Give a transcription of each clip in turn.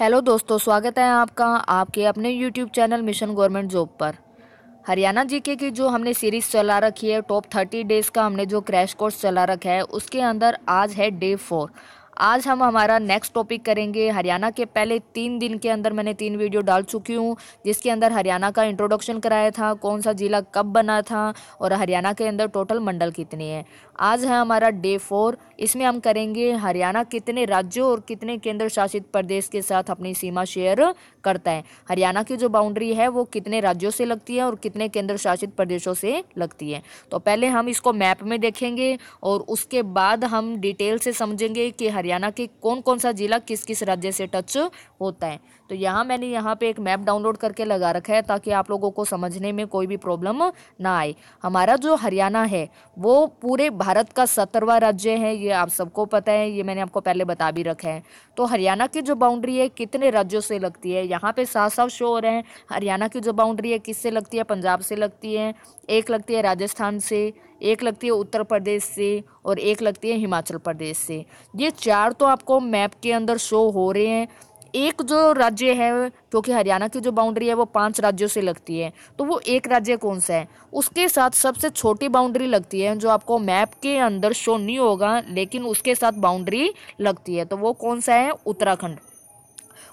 hello दोस्तों स्वागत है आपका आपके अपने YouTube channel mission government job पर हरियाणा जीके की जो हमने सीरीज़ चला रखी है टॉप थर्टी डेज़ का हमने जो क्रैश कोर्स चला रखा है उसके अंदर आज है डे फोर आज हम हमारा नेक्स्ट टॉपिक करेंगे हरियाणा के पहले तीन दिन के अंदर मैंने तीन वीडियो डाल चुकी हूँ जिसके अंदर हरियाणा का इंट्रोडक्शन कराया था कौन सा ज़िला कब बना था और हरियाणा के अंदर टोटल मंडल कितने हैं आज है हमारा डे फोर इसमें हम करेंगे हरियाणा कितने राज्यों और कितने केंद्र शासित प्रदेश के साथ अपनी सीमा शेयर करता है हरियाणा की जो बाउंड्री है वो कितने राज्यों से लगती है और कितने केंद्र शासित प्रदेशों से लगती है तो पहले हम इसको मैप में देखेंगे और उसके बाद हम डिटेल से समझेंगे कि हरियाणा के कौन कौन सा जिला किस किस राज्य से टच होता है तो यहाँ मैंने यहाँ पे एक मैप डाउनलोड करके लगा रखा है ताकि आप लोगों को समझने में कोई भी प्रॉब्लम ना आए हमारा जो हरियाणा है वो पूरे भारत का सत्तरवा राज्य है ये आप सबको पता है ये मैंने आपको पहले बता भी रखा है तो हरियाणा की जो बाउंड्री है कितने राज्यों से लगती है यहाँ पे सात सात शो हो रहे हैं हरियाणा की जो बाउंड्री है किससे लगती है पंजाब से लगती है एक लगती है राजस्थान से एक लगती है उत्तर प्रदेश से और एक लगती है हिमाचल प्रदेश से ये चार तो आपको मैप के अंदर शो हो रहे हैं एक जो राज्य है क्योंकि हरियाणा की जो बाउंड्री है वो पांच राज्यों से लगती है तो वो एक राज्य कौन सा है उसके साथ सबसे छोटी बाउंड्री लगती है जो आपको मैप के अंदर शो नहीं होगा लेकिन उसके साथ बाउंड्री लगती है तो वो कौन सा है उत्तराखंड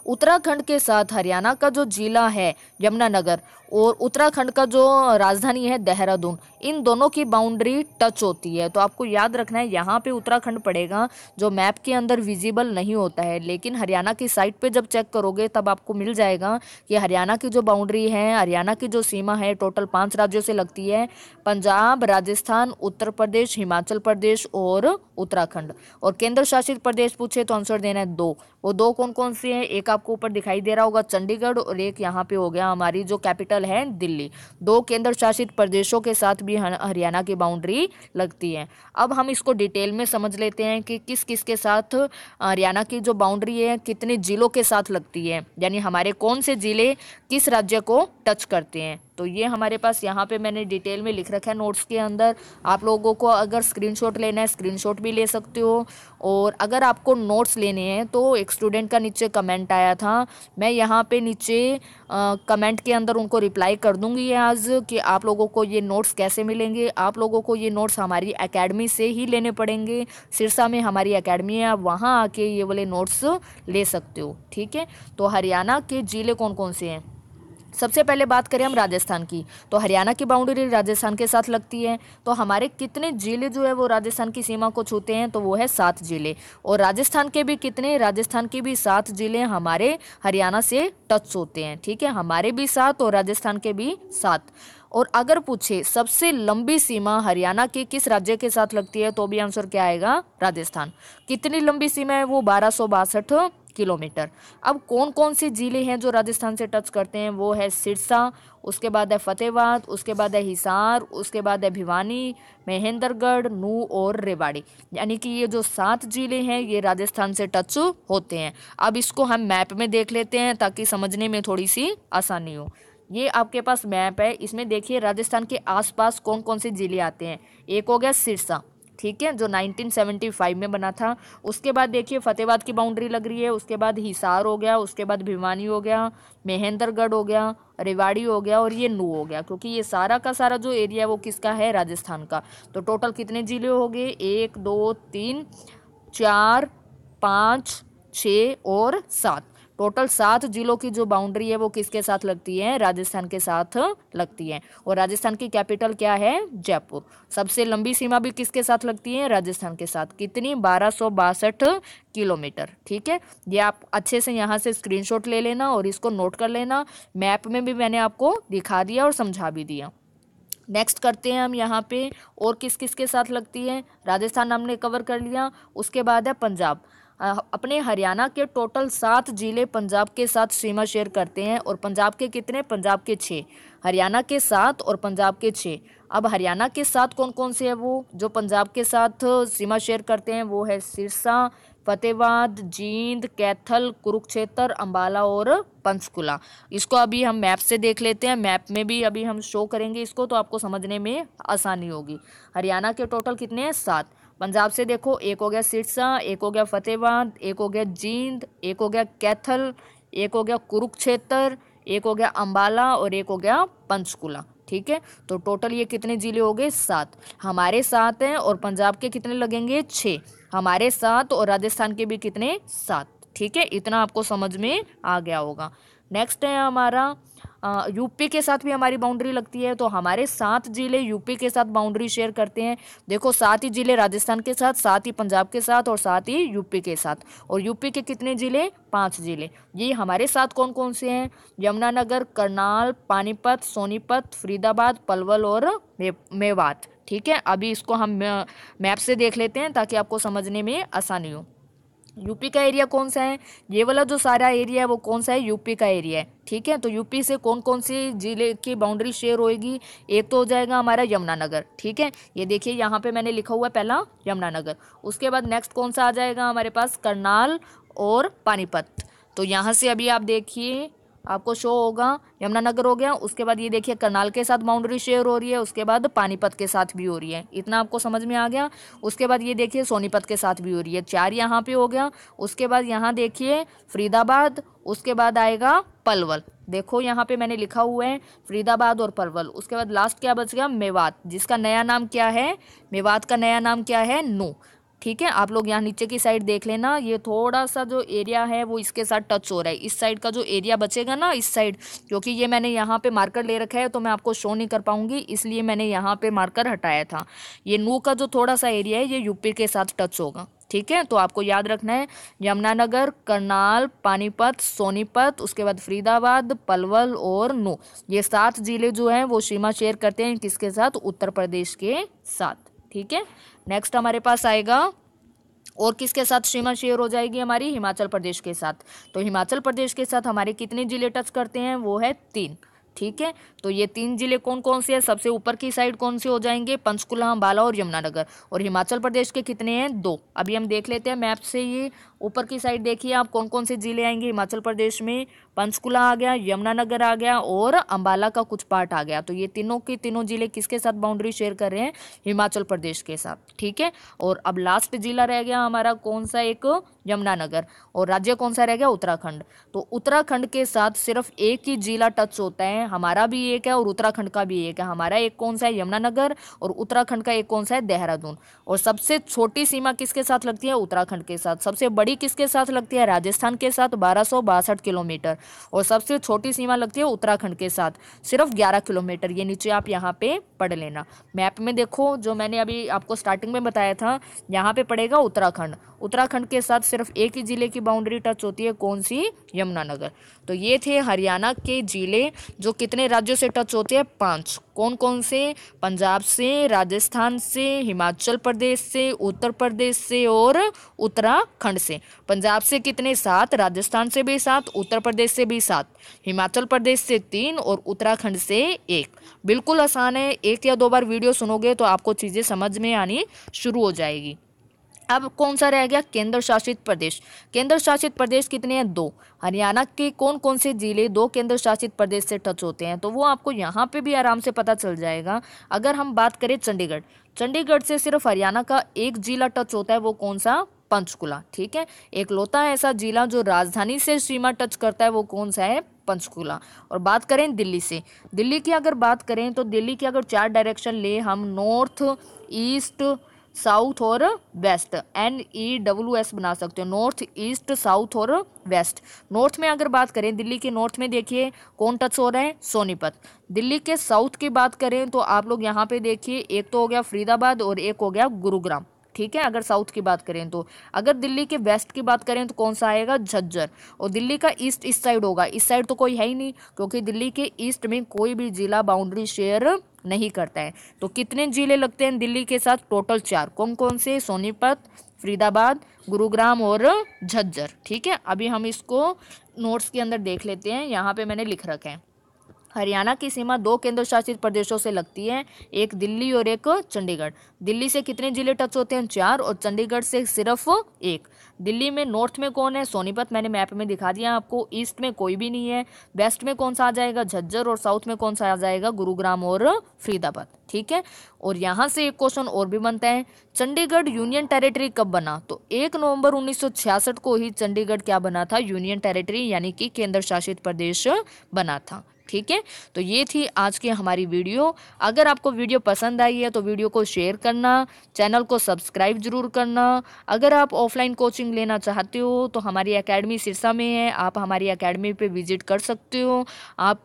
उत्तराखंड के साथ हरियाणा का जो जिला है यमुनानगर और उत्तराखंड का जो राजधानी है देहरादून इन दोनों की बाउंड्री टच होती है तो आपको याद रखना है यहाँ पे उत्तराखंड पड़ेगा जो मैप के अंदर विजिबल नहीं होता है लेकिन हरियाणा की साइट पे जब चेक करोगे तब आपको मिल जाएगा कि हरियाणा की जो बाउंड्री है हरियाणा की जो सीमा है टोटल पाँच राज्यों से लगती है पंजाब राजस्थान उत्तर प्रदेश हिमाचल प्रदेश और उत्तराखंड और केंद्र शासित प्रदेश पूछे तो आंसर देना है दो वो दो कौन कौन से हैं एक आपको ऊपर दिखाई दे रहा होगा चंडीगढ़ और एक यहाँ पे हो गया हमारी जो कैपिटल कैपिटल है दिल्ली दो केंद्र शासित प्रदेशों के साथ भी हरियाणा की बाउंड्री लगती है अब हम इसको डिटेल में समझ लेते हैं कि किस किस के साथ हरियाणा की जो बाउंड्री है कितने जिलों के साथ लगती है यानी हमारे कौन से ज़िले किस राज्य को टच करते हैं तो ये हमारे पास यहाँ पे मैंने डिटेल में लिख रखा है नोट्स के अंदर आप लोगों को अगर स्क्रीनशॉट लेना है स्क्रीनशॉट भी ले सकते हो और अगर आपको नोट्स लेने हैं तो एक स्टूडेंट का नीचे कमेंट आया था मैं यहाँ पे नीचे आ, कमेंट के अंदर उनको रिप्लाई कर दूँगी आज कि आप लोगों को ये नोट्स कैसे मिलेंगे आप लोगों को ये नोट्स हमारी अकेडमी से ही लेने पड़ेंगे सिरसा में हमारी अकेडमी है आप वहाँ आके ये वाले नोट्स ले सकते हो ठीक है तो हरियाणा के ज़िले कौन कौन से हैं सबसे पहले बात करें हम राजस्थान की तो हरियाणा की बाउंड्री राजस्थान के साथ लगती है तो हमारे कितने ज़िले जो है वो राजस्थान की सीमा को छूते हैं तो वो है सात ज़िले और राजस्थान के भी कितने राजस्थान के भी सात ज़िले हमारे हरियाणा से टच होते हैं ठीक है हमारे भी सात और राजस्थान के भी सात और अगर पूछे सबसे लंबी सीमा हरियाणा के किस राज्य के साथ लगती है तो भी आंसर क्या आएगा राजस्थान कितनी लंबी सीमा है वो बारह किलोमीटर अब कौन कौन से ज़िले हैं जो राजस्थान से टच करते हैं वो है सिरसा उसके बाद है फ़तेहबाद उसके बाद है हिसार उसके बाद है भिवानी महेंद्रगढ़ नू और रेवाड़ी यानी कि ये जो सात ज़िले हैं ये राजस्थान से टच होते हैं अब इसको हम मैप में देख लेते हैं ताकि समझने में थोड़ी सी आसानी हो ये आपके पास मैप है इसमें देखिए राजस्थान के आसपास कौन कौन से ज़िले आते हैं एक हो गया सिरसा ठीक है जो 1975 में बना था उसके बाद देखिए फतेहबाद की बाउंड्री लग रही है उसके बाद हिसार हो गया उसके बाद भिवानी हो गया महेंद्रगढ़ हो गया रेवाड़ी हो गया और ये नू हो गया क्योंकि ये सारा का सारा जो एरिया है वो किसका है राजस्थान का तो टोटल कितने ज़िले हो गए एक दो तीन चार पाँच छः और सात टोटल सात जिलों की जो बाउंड्री है वो किसके साथ लगती है राजस्थान के साथ लगती है और राजस्थान की कैपिटल क्या है जयपुर सबसे लंबी सीमा भी किसके साथ लगती है राजस्थान के साथ कितनी बारह किलोमीटर ठीक है ये आप अच्छे से यहाँ से स्क्रीनशॉट ले लेना और इसको नोट कर लेना मैप में भी मैंने आपको दिखा दिया और समझा भी दिया नेक्स्ट करते हैं हम यहाँ पे और किस किस के साथ लगती है राजस्थान हमने कवर कर लिया उसके बाद है पंजाब अपने हरियाणा के टोटल सात ज़िले पंजाब के साथ सीमा शेयर करते हैं और पंजाब के कितने पंजाब के छः हरियाणा के सात और पंजाब के छः अब हरियाणा के साथ कौन कौन से है वो जो पंजाब के साथ सीमा शेयर करते हैं वो है सिरसा फतेहबाद जींद कैथल कुरुक्षेत्र अंबाला और पंचकुला इसको अभी हम मैप से देख लेते हैं मैप में भी अभी हम शो करेंगे इसको तो आपको समझने में आसानी होगी हरियाणा के टोटल कितने हैं सात पंजाब से देखो एक हो गया सिरसा एक हो गया फतेहबाद एक हो गया जींद एक हो गया कैथल एक हो गया कुरुक्षेत्र एक हो गया अम्बाला और एक हो गया पंचकुला ठीक है तो टोटल ये कितने ज़िले हो गए सात हमारे सात हैं और पंजाब के कितने लगेंगे छः हमारे सात और राजस्थान के भी कितने सात ठीक है इतना आपको समझ में आ गया होगा नेक्स्ट है हमारा यूपी के साथ भी हमारी बाउंड्री लगती है तो हमारे सात ज़िले यूपी के साथ बाउंड्री शेयर करते हैं देखो सात ही ज़िले राजस्थान के साथ सात ही पंजाब के साथ और सात ही यूपी के साथ और यूपी के कितने ज़िले पाँच ज़िले ये हमारे साथ कौन कौन से हैं यमुनानगर करनाल पानीपत सोनीपत फरीदाबाद पलवल और मेवात ठीक है अभी इसको हम मैप से देख लेते हैं ताकि आपको समझने में आसानी हो यूपी का एरिया कौन सा है ये वाला जो सारा एरिया है वो कौन सा है यूपी का एरिया है ठीक है तो यूपी से कौन कौन सी जिले की बाउंड्री शेयर होएगी एक तो हो जाएगा हमारा यमुनानगर ठीक है ये देखिए यहाँ पे मैंने लिखा हुआ है पहला यमुनानगर उसके बाद नेक्स्ट कौन सा आ जाएगा हमारे पास करनाल और पानीपत तो यहाँ से अभी आप देखिए आपको शो होगा यमुनानगर हो गया उसके बाद ये देखिए करनाल के साथ बाउंड्री शेयर हो रही है उसके बाद पानीपत के साथ भी हो रही है इतना आपको समझ में आ गया उसके बाद ये देखिए सोनीपत के साथ भी हो रही है चार यहाँ पे हो गया उसके बाद यहाँ देखिए फरीदाबाद उसके बाद आएगा पलवल देखो यहाँ पे मैंने लिखा हुआ है फरीदाबाद और पलवल उसके बाद लास्ट क्या बच गया मेवात जिसका नया नाम क्या है मेवात का नया नाम क्या है नू ठीक है आप लोग यहाँ नीचे की साइड देख लेना ये थोड़ा सा जो एरिया है वो इसके साथ टच हो रहा है इस साइड का जो एरिया बचेगा ना इस साइड क्योंकि ये मैंने यहाँ पे मार्कर ले रखा है तो मैं आपको शो नहीं कर पाऊंगी इसलिए मैंने यहाँ पे मार्कर हटाया था ये नू का जो थोड़ा सा एरिया है ये यूपी के साथ टच होगा ठीक है तो आपको याद रखना है यमुनानगर करनाल पानीपत सोनीपत उसके बाद फरीदाबाद पलवल और नू ये सात ज़िले जो हैं वो सीमा शेयर करते हैं किसके साथ उत्तर प्रदेश के साथ ठीक है नेक्स्ट हमारे पास आएगा और किसके साथ सीमा शेयर हो जाएगी हमारी हिमाचल प्रदेश के साथ तो हिमाचल प्रदेश के साथ हमारे कितने जिले टच करते हैं वो है तीन ठीक है तो ये तीन जिले कौन कौन से हैं सबसे ऊपर की साइड कौन से हो जाएंगे पंचकुला अम्बाला और यमुनानगर और हिमाचल प्रदेश के कितने हैं दो अभी हम देख लेते हैं मैप से ये ऊपर की साइड देखिए आप कौन कौन से ज़िले आएंगे हिमाचल प्रदेश में पंचकुला आ गया यमुनानगर आ गया और अंबाला का कुछ पार्ट आ गया तो ये तीनों के तीनों ज़िले किसके साथ बाउंड्री शेयर कर रहे हैं हिमाचल प्रदेश के साथ ठीक है और अब लास्ट ज़िला रह गया हमारा कौन सा एक यमुनानगर और राज्य कौन सा रह गया उत्तराखंड तो उत्तराखंड के साथ सिर्फ एक ही जिला टच होता है हमारा भी एक है और उत्तराखंड का भी एक है हमारा एक कौन सा है यमुनानगर और उत्तराखंड का एक कौन सा है देहरादून और सबसे छोटी सीमा किसके साथ लगती है उत्तराखंड के साथ सबसे बड़ी बड़ी किसके साथ लगती है राजस्थान के साथ बारह किलोमीटर और सबसे छोटी सीमा लगती है उत्तराखंड के साथ सिर्फ ग्यारह किलोमीटर ये नीचे आप यहाँ पे पढ़ लेना मैप में देखो जो मैंने अभी आपको स्टार्टिंग में बताया था यहाँ पे पड़ेगा उत्तराखंड उत्तराखंड के साथ सिर्फ एक ही ज़िले की बाउंड्री टच होती है कौन सी यमुनानगर तो ये थे हरियाणा के ज़िले जो कितने राज्यों से टच होते हैं पाँच कौन कौन से पंजाब से राजस्थान से हिमाचल प्रदेश से उत्तर प्रदेश से और उत्तराखंड से पंजाब से कितने सात राजस्थान से भी सात उत्तर प्रदेश से भी सात हिमाचल प्रदेश से तीन और उत्तराखंड से एक बिल्कुल आसान है एक या दो बार वीडियो सुनोगे तो आपको चीज़ें समझ में आनी शुरू हो जाएगी अब कौन सा रह गया केंद्र शासित प्रदेश केंद्र शासित प्रदेश कितने हैं दो हरियाणा के कौन कौन से जिले दो केंद्र शासित प्रदेश से टच होते हैं तो वो आपको यहाँ पे भी आराम से पता चल जाएगा अगर हम बात करें चंडीगढ़ चंडीगढ़ से सिर्फ हरियाणा का एक जिला टच होता है वो कौन सा पंचकुला ठीक है एक लोता ऐसा जिला जो राजधानी से सीमा टच करता है वो कौन सा है पंचकुला और बात करें दिल्ली से दिल्ली की अगर बात करें तो दिल्ली की अगर चार डायरेक्शन ले हम नॉर्थ ईस्ट साउथ और west N E W S बना सकते हो नॉर्थ ईस्ट साउथ और वेस्ट नॉर्थ में अगर बात करें दिल्ली के नॉर्थ में देखिए कौन टच हो रहे हैं सोनीपत दिल्ली के साउथ की बात करें तो आप लोग यहाँ पे देखिए एक तो हो गया फरीदाबाद और एक हो गया गुरुग्राम ठीक है अगर साउथ की बात करें तो अगर दिल्ली के वेस्ट की बात करें तो कौन सा आएगा झज्जर और दिल्ली का ईस्ट इस साइड होगा इस साइड तो कोई है ही नहीं क्योंकि दिल्ली के ईस्ट में कोई भी जिला बाउंड्री शेयर नहीं करता है तो कितने जिले लगते हैं दिल्ली के साथ टोटल चार कौन कौन से सोनीपत फरीदाबाद गुरुग्राम और झज्जर ठीक है अभी हम इसको नोट्स के अंदर देख लेते हैं यहाँ पे मैंने लिख रखे हैं हरियाणा की सीमा दो केंद्र शासित प्रदेशों से लगती है एक दिल्ली और एक चंडीगढ़ दिल्ली से कितने जिले टच होते हैं चार और चंडीगढ़ से सिर्फ एक दिल्ली में नॉर्थ में कौन है सोनीपत मैंने मैप में दिखा दिया आपको ईस्ट में कोई भी नहीं है वेस्ट में कौन सा आ जाएगा झज्जर और साउथ में कौन सा आ जाएगा गुरुग्राम और फरीदाबाद ठीक है और यहाँ से एक क्वेश्चन और भी बनता है चंडीगढ़ यूनियन टेरिटरी कब बना तो एक नवंबर 1966 को ही चंडीगढ़ क्या बना था यूनियन टेरिटरी यानी कि केंद्र शासित प्रदेश बना था ठीक है तो ये थी आज की हमारी वीडियो अगर आपको वीडियो पसंद आई है तो वीडियो को शेयर करना चैनल को सब्सक्राइब जरूर करना अगर आप ऑफलाइन कोचिंग लेना चाहते हो तो हमारी अकेडमी सिरसा में है आप हमारी अकेडमी पे विजिट कर सकते हो आप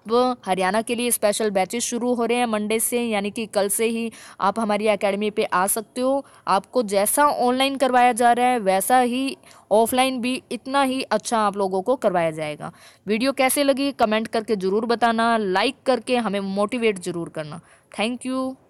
हरियाणा के लिए स्पेशल बैचेस शुरू हो रहे हैं मंडे से यानी कि कल से ही आप हमारी अकेडमी पर आ सकते हो आपको जैसा ऑनलाइन करवाया जा रहा है वैसा ही ऑफलाइन भी इतना ही अच्छा आप लोगों को करवाया जाएगा वीडियो कैसे लगी कमेंट करके ज़रूर बताना बताना लाइक करके हमें मोटिवेट ज़रूर करना थैंक यू